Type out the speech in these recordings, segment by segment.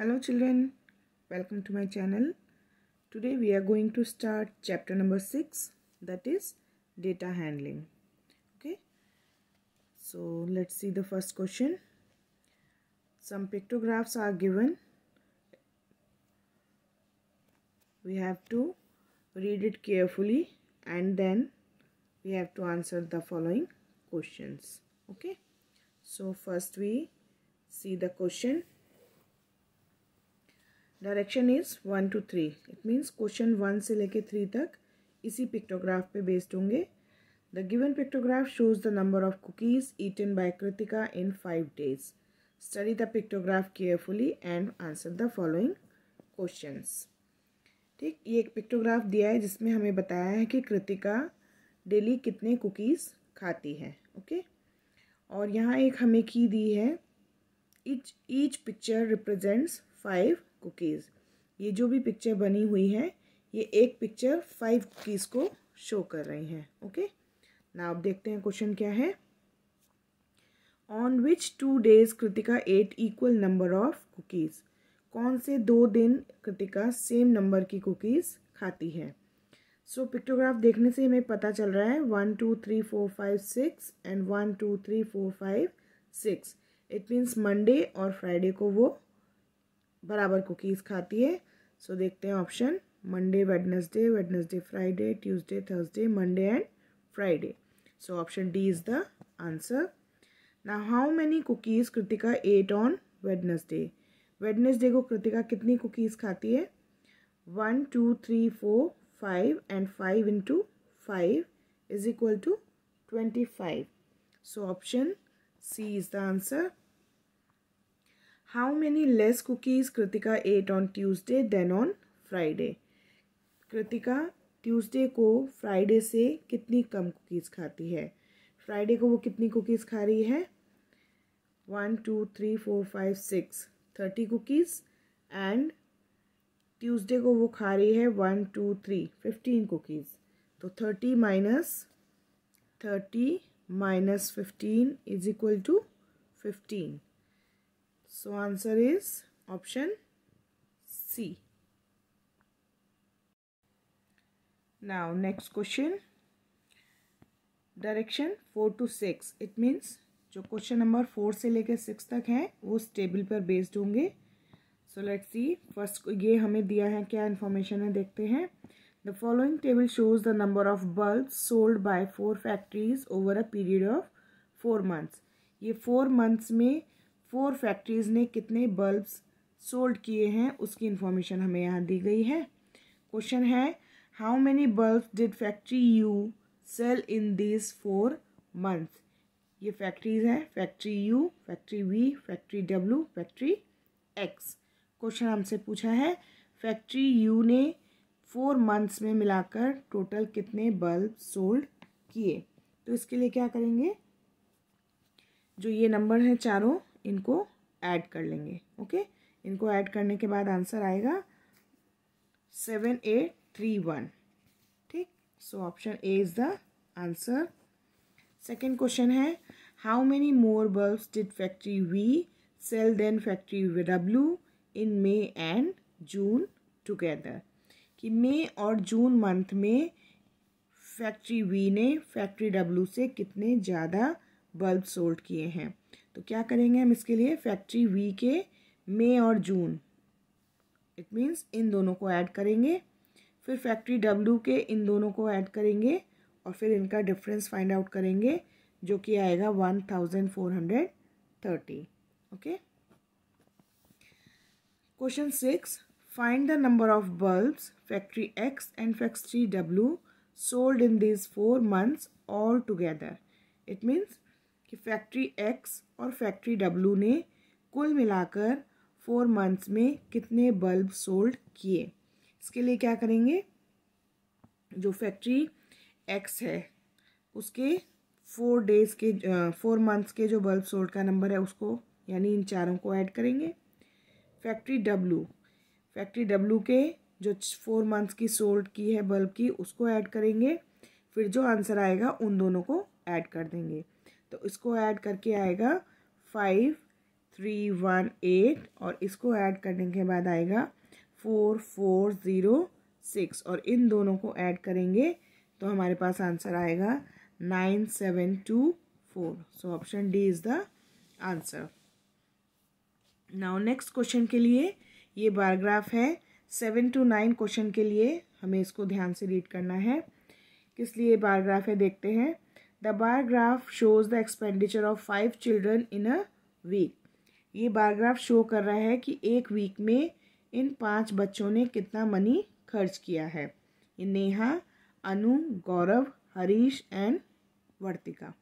hello children welcome to my channel today we are going to start chapter number 6 that is data handling okay so let's see the first question some pictographs are given we have to read it carefully and then we have to answer the following questions okay so first we see the question direction is one two three it means question one से लेके three तक इसी pictograph पे based होंगे the given pictograph shows the number of cookies eaten by Kritika in five days study the pictograph carefully and answer the following question ठीक ये एक pictograph दिया है जिसमें हमें बताया है कि कृतिका डेली कितने कुकीज़ खाती है ओके और यहाँ एक हमें की दी है each each picture represents five cookies ये जो भी पिक्चर बनी हुई है ये एक पिक्चर फाइव कुकीज़ को शो कर रही हैं ओके ना आप देखते हैं क्वेश्चन क्या है on which two days Kritika ate equal number of cookies कौन से दो दिन कृतिका सेम नंबर की कुकीज़ खाती है सो so, पिक्टोग्राफ देखने से हमें पता चल रहा है one two three four five six and one two three four five six it means Monday और फ्राइडे को वो बराबर कुकीज़ खाती है सो so, देखते हैं option Monday Wednesday Wednesday Friday Tuesday Thursday Monday and Friday so option D is the answer ना how many cookies Kritika ate on Wednesday Wednesday को कृतिका कितनी कुकीज़ खाती है one two three four five and five into five is equal to twenty five so option C is the answer how many less cookies Kritika ate on Tuesday than on Friday Kritika Tuesday को Friday से कितनी कम cookies खाती है Friday को वो कितनी cookies खा रही है one two three four five six thirty cookies and Tuesday को वो खा रही है one two three fifteen cookies तो thirty minus thirty minus fifteen is equal to fifteen So answer is option C. Now next question. Direction four to six it means जो question number four से लेकर six तक हैं वो उस table पर based होंगे सो लेट्स सी फर्स्ट ये हमें दिया है क्या इन्फॉर्मेशन है देखते हैं the following table shows the number of bulb sold by four factories over a period of four months ये फोर मंथ्स में फोर फैक्ट्रीज़ ने कितने बल्ब्स सोल्ड किए हैं उसकी इन्फॉर्मेशन हमें यहाँ दी गई है क्वेश्चन है how many bulb did factory U sell in this four month ये फैक्ट्रीज हैं factory U factory V factory W factory X question हमसे पूछा है फैक्ट्री यू ने फोर मंथ्स में मिलाकर टोटल कितने बल्ब सोल्ड किए तो इसके लिए क्या करेंगे जो ये नंबर हैं चारों इनको ऐड कर लेंगे ओके इनको ऐड करने के बाद आंसर आएगा सेवन एट थ्री वन ठीक so option A is the answer second question है how many more bulbs did factory V sell than factory W in May and June together कि May और June month में factory V ने factory W से कितने ज़्यादा bulb sold किए हैं तो क्या करेंगे हम इसके लिए फैक्ट्री वी के मई और जून इट मीन्स इन दोनों को ऐड करेंगे फिर फैक्ट्री डब्ल्यू के इन दोनों को ऐड करेंगे और फिर इनका डिफरेंस फाइंड आउट करेंगे जो कि आएगा one thousand four hundred thirty okay question six find the number of bulbs factory X and factory W sold in this four months all together it means कि factory X और factory W ने कुल मिलाकर four months में कितने bulb sold किए इसके लिए क्या करेंगे जो फैक्ट्री एक्स है उसके फोर डेज के फोर मंथ्स के जो बल्ब सोल्ड का नंबर है उसको यानी इन चारों को ऐड करेंगे फैक्ट्री डब्लू फैक्ट्री डब्लू के जो फोर मंथ्स की सोल्ड की है बल्ब की उसको ऐड करेंगे फिर जो आंसर आएगा उन दोनों को ऐड कर देंगे तो इसको ऐड करके आएगा फाइव थ्री वन एट और इसको ऐड करने के बाद आएगा फोर फोर ज़ीरो सिक्स और इन दोनों को ऐड करेंगे तो हमारे पास आंसर आएगा nine seven two four so option D is the answer now next question के लिए ये बारग्राफ है सेवन टू नाइन क्वेश्चन के लिए हमें इसको ध्यान से रीड करना है किस लिए बारग्राफ है देखते हैं the bar graph shows the expenditure of five children in a week ये बायोग्राफ शो कर रहा है कि एक वीक में इन पांच बच्चों ने कितना मनी खर्च किया है ये Neha Anu Gaurav Harish and Vartika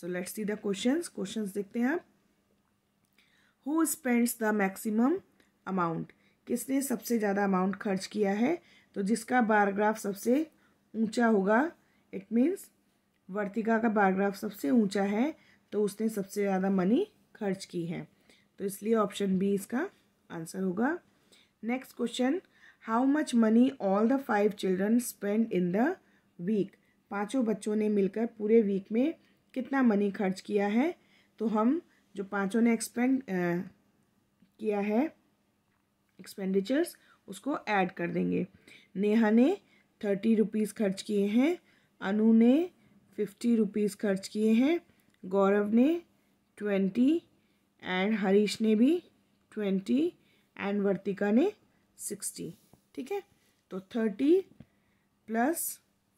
so let's see the questions questions देखते हैं आप who spends the maximum amount किसने सबसे ज़्यादा अमाउंट खर्च किया है तो जिसका बायोग्राफ सबसे ऊंचा होगा इट मीन्स वर्तिका का बायोग्राफ सबसे ऊंचा है तो उसने सबसे ज़्यादा मनी खर्च की है तो इसलिए ऑप्शन बी इसका आंसर होगा next question how much money all the five children spend in the week पांचों बच्चों ने मिलकर पूरे वीक में कितना मनी खर्च किया है तो हम जो पांचों ने एक्सपेंड किया है एक्सपेंडिचर्स उसको ऐड कर देंगे नेहा ने थर्टी रुपीज़ खर्च किए हैं अनु ने फिफ्टी रुपीज़ खर्च किए हैं गौरव ने ट्वेंटी एंड हरीश ने भी ट्वेंटी एंड वर्तिका ने सिक्सटी ठीक है तो thirty plus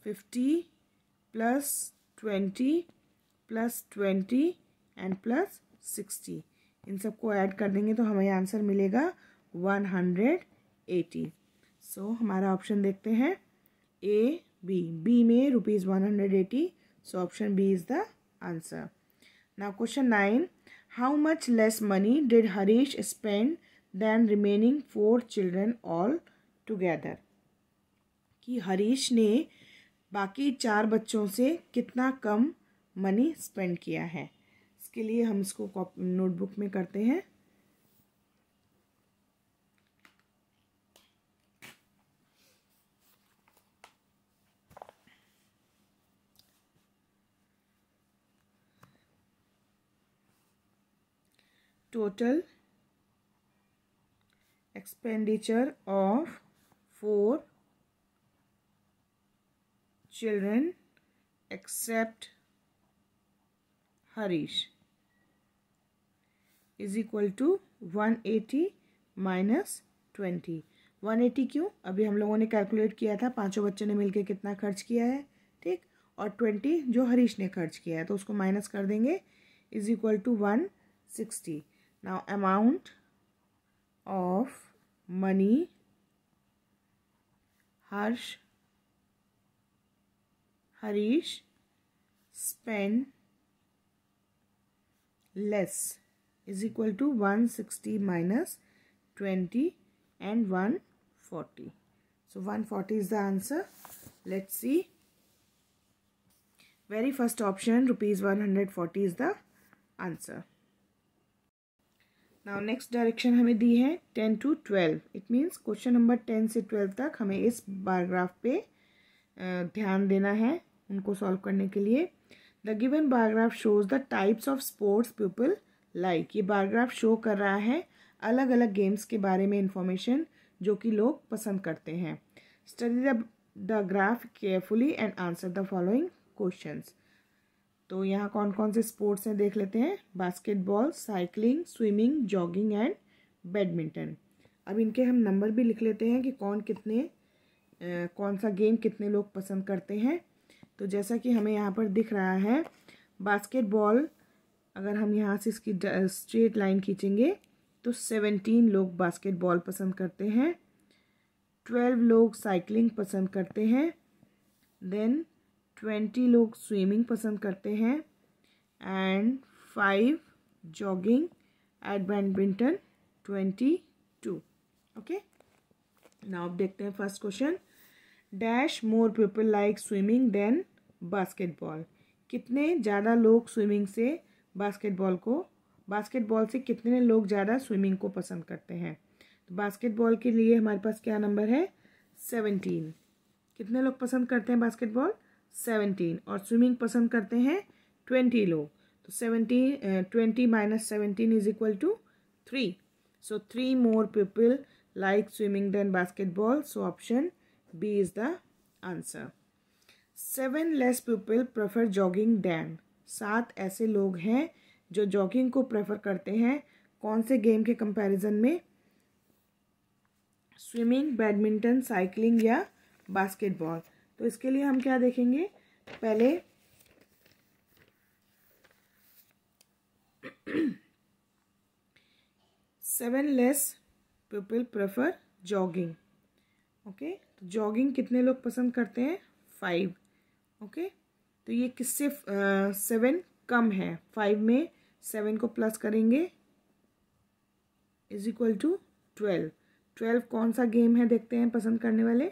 fifty plus twenty plus twenty and plus sixty इन सबको ऐड कर देंगे तो हमें आंसर मिलेगा वन हंड्रेड एटी सो हमारा ऑप्शन देखते हैं ए बी बी में rupees one hundred eighty So option B is the answer. Now question 9. How much less money did Harish spend than remaining four children all together? कि हरीश ने बाकी चार बच्चों से कितना कम मनी स्पेंड किया है इसके लिए हम इसको नोटबुक में करते हैं total expenditure of four children except Harish is equal to 180 minus twenty one eighty क्यों अभी हम लोगों ने कैलकुलेट किया था पांचों बच्चों ने मिलकर कितना खर्च किया है ठीक और ट्वेंटी जो हरीश ने खर्च किया है तो उसको माइनस कर देंगे is equal to one sixty now amount of money Harsh Harish spend less is equal to 160 minus 20 and 140 so 140 is the answer let's see very first option rupees 140 is the answer now next direction हमें दी है ten to twelve it means question number ten से twelve तक हमें इस biograph पे ध्यान देना है उनको सॉल्व करने के लिए the given bar graph shows the types of sports people like ये बायोग्राफ शो कर रहा है अलग अलग गेम्स के बारे में इंफॉर्मेशन जो कि लोग पसंद करते हैं study the the graph carefully and answer the following questions तो यहाँ कौन कौन से स्पोर्ट्स हैं देख लेते हैं basketball cycling swimming jogging and badminton अब इनके हम नंबर भी लिख लेते हैं कि कौन कितने आ, कौन सा गेम कितने लोग पसंद करते हैं तो जैसा कि हमें यहाँ पर दिख रहा है बास्केटबॉल अगर हम यहाँ से इसकी स्ट्रेट लाइन खींचेंगे तो सेवेंटीन लोग बास्केटबॉल पसंद करते हैं ट्वेल्व लोग साइकिलिंग पसंद करते हैं देन ट्वेंटी लोग स्विमिंग पसंद करते हैं and five jogging eight badminton twenty two okay now अब देखते हैं first question dash more people like swimming than basketball कितने ज़्यादा लोग स्विमिंग से बास्केटबॉल को बास्केटबॉल से कितने लोग ज़्यादा स्विमिंग को पसंद करते हैं तो बास्केटबॉल के लिए हमारे पास क्या नंबर है सेवनटीन कितने लोग पसंद करते हैं बास्केटबॉल सेवेंटीन और स्विमिंग पसंद करते हैं ट्वेंटी लोग तो seventeen twenty minus seventeen is equal to three so three more people like swimming than basketball so option B is the answer seven less people prefer jogging than सात ऐसे लोग हैं जो जॉगिंग को प्रेफर करते हैं कौन से गेम के कंपैरिजन में स्विमिंग बैडमिंटन साइकिलिंग या बास्केटबॉल तो इसके लिए हम क्या देखेंगे पहले seven less people prefer jogging okay तो जॉगिंग कितने लोग पसंद करते हैं फाइव ओके तो ये किससे सेवन कम है फाइव में सेवन को प्लस करेंगे is equal to twelve twelve कौन सा गेम है देखते हैं पसंद करने वाले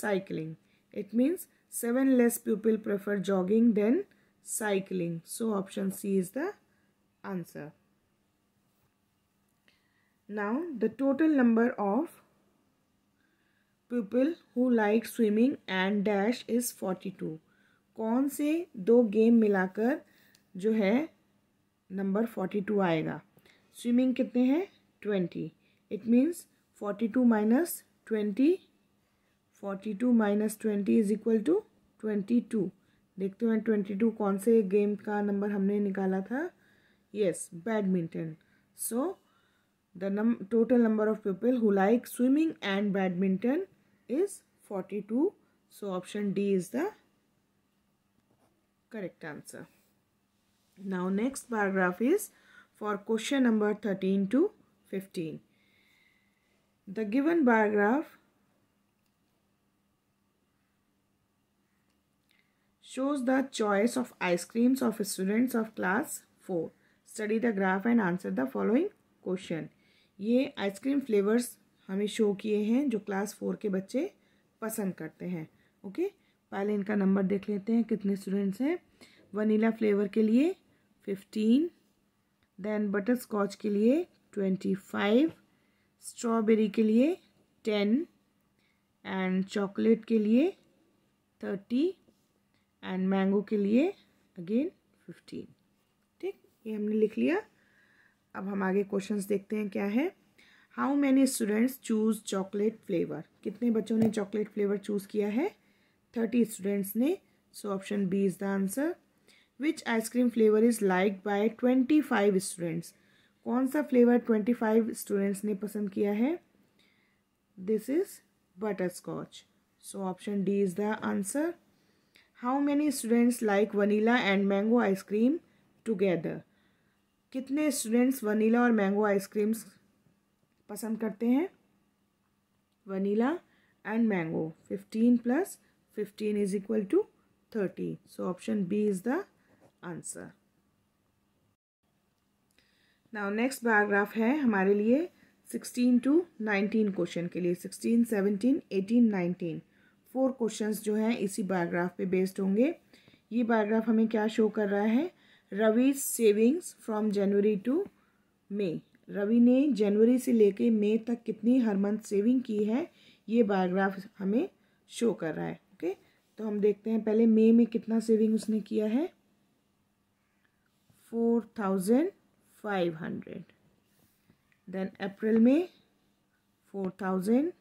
cycling It means 7 less people prefer jogging than cycling. So option C is the answer. Now the total number of people who like swimming and dash is 42. कौन से दो गेम मिलाकर जो है नंबर 42 आएगा स्विमिंग कितने हैं 20 it means 42 minus twenty forty two minus twenty is equal to twenty two देखते हैं ट्वेंटी टू कौन से गेम का नंबर हमने निकाला था यस बैडमिंटन सो द नम total number of people who like swimming and badminton is forty two so option D is the correct answer now next paragraph is for question number thirteen to fifteen the given paragraph shows the choice of ice creams of students of class 4 study the graph and answer the following question ये ice cream flavours हमें show किए हैं जो class four के बच्चे पसंद करते हैं ओके पहले इनका नंबर देख लेते हैं कितने स्टूडेंट्स हैं वनीला फ्लेवर के लिए फिफ्टीन देन बटर स्कॉच के लिए ट्वेंटी फाइव स्ट्रॉबेरी के लिए टेन एंड चॉकलेट के लिए थर्टी एंड मैंगो के लिए अगेन फिफ्टीन ठीक ये हमने लिख लिया अब हम आगे क्वेश्चंस देखते हैं क्या है how many students choose chocolate flavour कितने बच्चों ने चॉकलेट फ्लेवर चूज़ किया है थर्टी स्टूडेंट्स ने so option B is the answer which ice cream flavour is like by twenty five students कौन सा फ्लेवर ट्वेंटी फाइव स्टूडेंट्स ने पसंद किया है this is butter scotch so option D is the answer how many students like vanilla and mango ice cream together कितने students vanilla और mango ice creams पसंद करते हैं vanilla and mango fifteen plus fifteen is equal to thirty so option B is the answer now next paragraph है हमारे लिए sixteen to nineteen question के लिए sixteen seventeen eighteen nineteen four questions जो हैं इसी बायोग्राफ पे बेस्ड होंगे ये बायोग्राफ हमें क्या शो कर रहा है Ravi savings from January to May Ravi ने जनवरी से लेके मई तक कितनी हर मंथ सेविंग की है ये बायोग्राफ हमें शो कर रहा है ओके तो हम देखते हैं पहले मई में कितना सेविंग उसने किया है four thousand five hundred then April में फोर थाउजेंड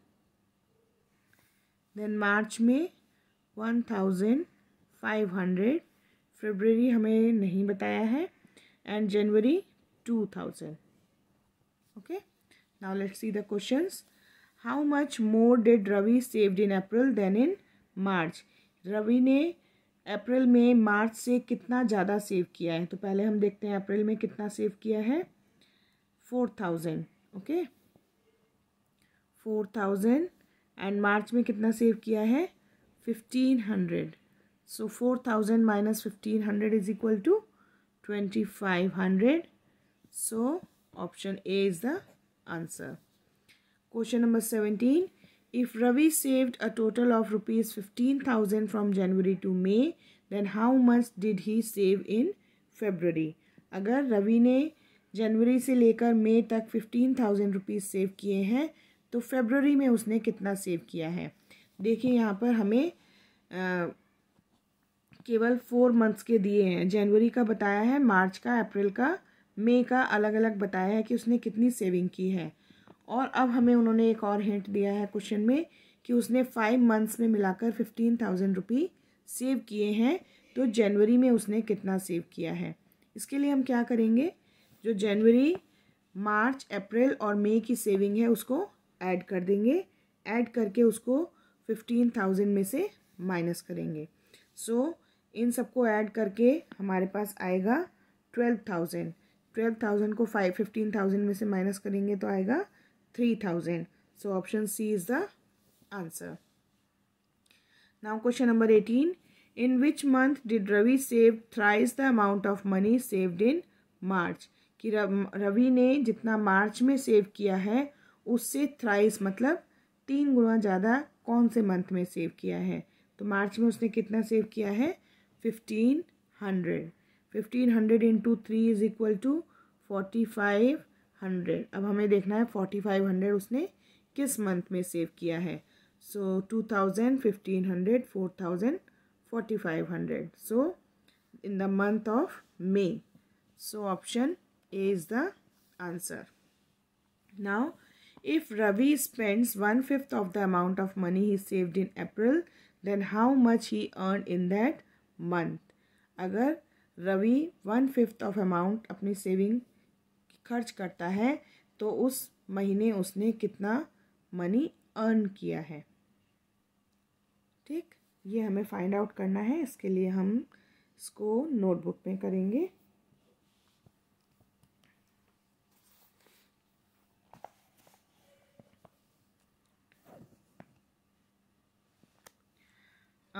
देन मार्च में वन थाउजेंड फाइव हंड्रेड फरवरी हमें नहीं बताया है and January two thousand okay now let's see the questions how much more did Ravi saved in April then in March Ravi ने April में मार्च से कितना ज़्यादा सेव किया है तो पहले हम देखते हैं अप्रैल में कितना सेव किया है four thousand okay four thousand and March में कितना सेव किया है fifteen hundred so four thousand minus fifteen hundred is equal to twenty five hundred so option A is the answer question number seventeen Ravi saved a total of rupees fifteen thousand from January to May then how much did he save in February अगर रवि ने जनवरी से लेकर मई तक fifteen thousand rupees save किए हैं तो February में उसने कितना सेव किया है देखिए यहाँ पर हमें आ, केवल फोर मंथ्स के दिए हैं जनवरी का बताया है मार्च का अप्रैल का मई का अलग अलग बताया है कि उसने कितनी सेविंग की है और अब हमें उन्होंने एक और हिंट दिया है क्वेश्चन में कि उसने फाइव मंथ्स में मिलाकर फिफ्टीन थाउजेंड रुपी सेव किए हैं तो जनवरी में उसने कितना सेव किया है इसके लिए हम क्या करेंगे जो जनवरी मार्च अप्रैल और मई की सेविंग है उसको ऐड कर देंगे ऐड करके उसको फिफ्टीन थाउजेंड में से माइनस करेंगे सो so, इन सबको ऐड करके हमारे पास आएगा ट्वेल्व थाउजेंड ट्वेल्व थाउजेंड को फाइव फिफ्टीन थाउजेंड में से माइनस करेंगे तो आएगा three thousand so option C is the answer now question number eighteen in which month did Ravi save thrice the amount of money saved in March कि रवि ने जितना मार्च में सेव किया है उससे थ्राइस मतलब तीन गुना ज़्यादा कौन से मंथ में सेव किया है तो मार्च में उसने कितना सेव किया है fifteen hundred fifteen hundred into three is equal to forty five hundred अब हमें देखना है फोर्टी फाइव हंड्रेड उसने किस मंथ में सेव किया है so two thousand fifteen hundred four thousand forty five hundred so in the month of May so option A is the answer now if Ravi spends one fifth of the amount of money he saved in April, then how much he earn in that month अगर Ravi one fifth of amount अपनी saving खर्च करता है तो उस महीने उसने कितना मनी अर्न किया है ठीक ये हमें फाइंड आउट करना है इसके लिए हम इसको नोटबुक में करेंगे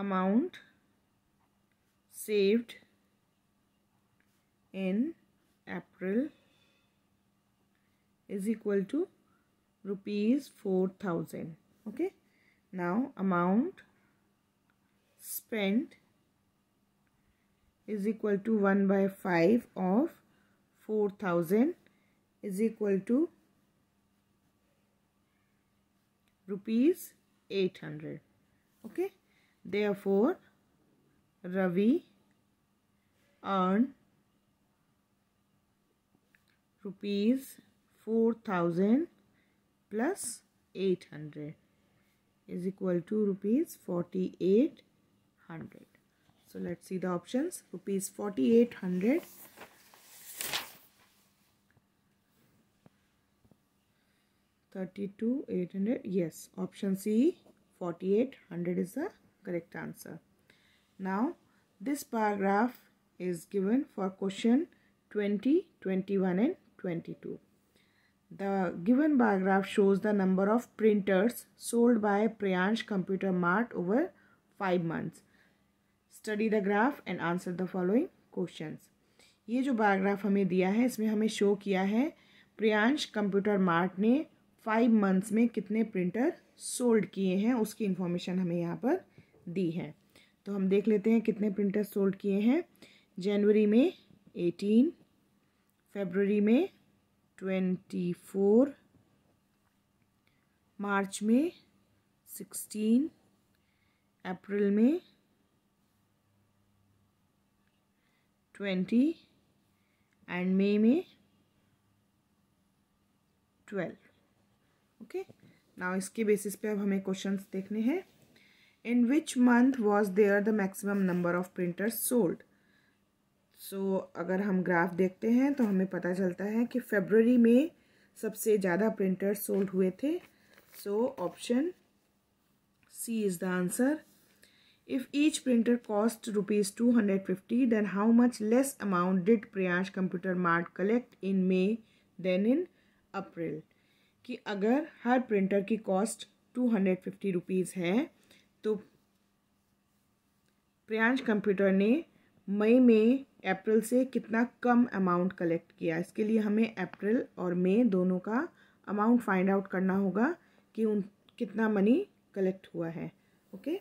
amount saved in April is equal to rupees 4000 okay now amount spent is equal to 1 by 5 of 4000 is equal to rupees 800 okay Therefore, Ravi earned rupees 4000 plus 800 is equal to rupees 4800. So let's see the options. Rupees 4800 32 800 yes option c 4800 is the correct answer. Now, this paragraph is given for question 20, 21 and 22. The given paragraph shows the number of printers sold by Priyansh Computer Mart over 5 months. Study the graph and answer the following questions. ये जो paragraph हमें दिया है इसमें हमें show किया है Priyansh computer mart ने फाइव मंथ्स में कितने प्रिंटर सोल्ड किए हैं उसकी इन्फॉर्मेशन हमें यहाँ पर दी हैं तो हम देख लेते हैं कितने प्रिंटर्स सोल्ड किए हैं जनवरी में एटीन फेबररी में ट्वेंटी फोर मार्च में सिक्सटीन अप्रैल में ट्वेंटी एंड मई में ट्वेल्व ओके नाउ इसके बेसिस पे अब हमें क्वेश्चंस देखने हैं in which month was there the maximum number of printers sold so so, अगर हम ग्राफ देखते हैं तो हमें पता चलता है कि फेबररी में सबसे ज़्यादा प्रिंटर सोल्ड हुए थे so option C is the answer If each printer cost rupees 250, then how much less amount did Priyansh Computer Mart collect in May than in April? कि अगर हर प्रिंटर की cost two hundred fifty rupees है तो Priyansh computer ने मई में अप्रैल से कितना कम अमाउंट कलेक्ट किया इसके लिए हमें अप्रैल और मई दोनों का अमाउंट फाइंड आउट करना होगा कि उन कितना मनी कलेक्ट हुआ है ओके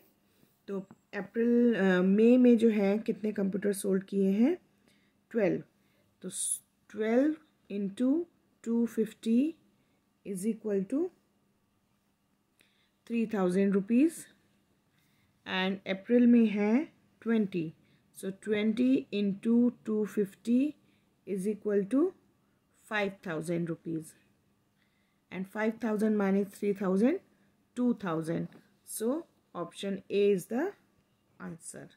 तो अप्रैल मई में जो है कितने कंप्यूटर सोल्ड किए हैं ट्वेल्व तो twelve into two fifty is equal to three thousand rupees and April में है twenty so twenty into two fifty is equal to five thousand rupees and five thousand minus three thousand two thousand so option A is the answer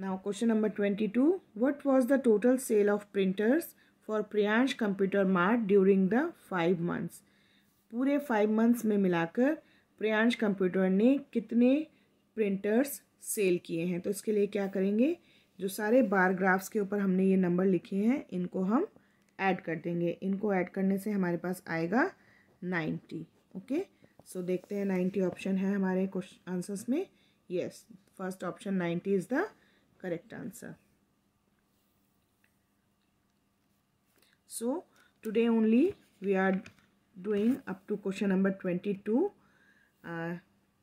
now question number twenty two what was the total sale of printers for Priyansh computer mart during the five months पूरे five months में मिलाकर प्रयांश computer ने कितने printers cell किए हैं तो इसके लिए क्या करेंगे जो सारे बार ग्राफ्स के ऊपर हमने ये नंबर लिखे हैं इनको हम ऐड कर देंगे इनको ऐड करने से हमारे पास आएगा नाइन्टी ओके सो देखते हैं नाइन्टी ऑप्शन है हमारे क्वेश्चन आंसर्स में yes first option ninety is the correct answer so today only we are doing up to question number twenty two Uh,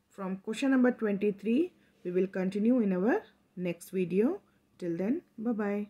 from question number 23 we will continue in our next video till then bye bye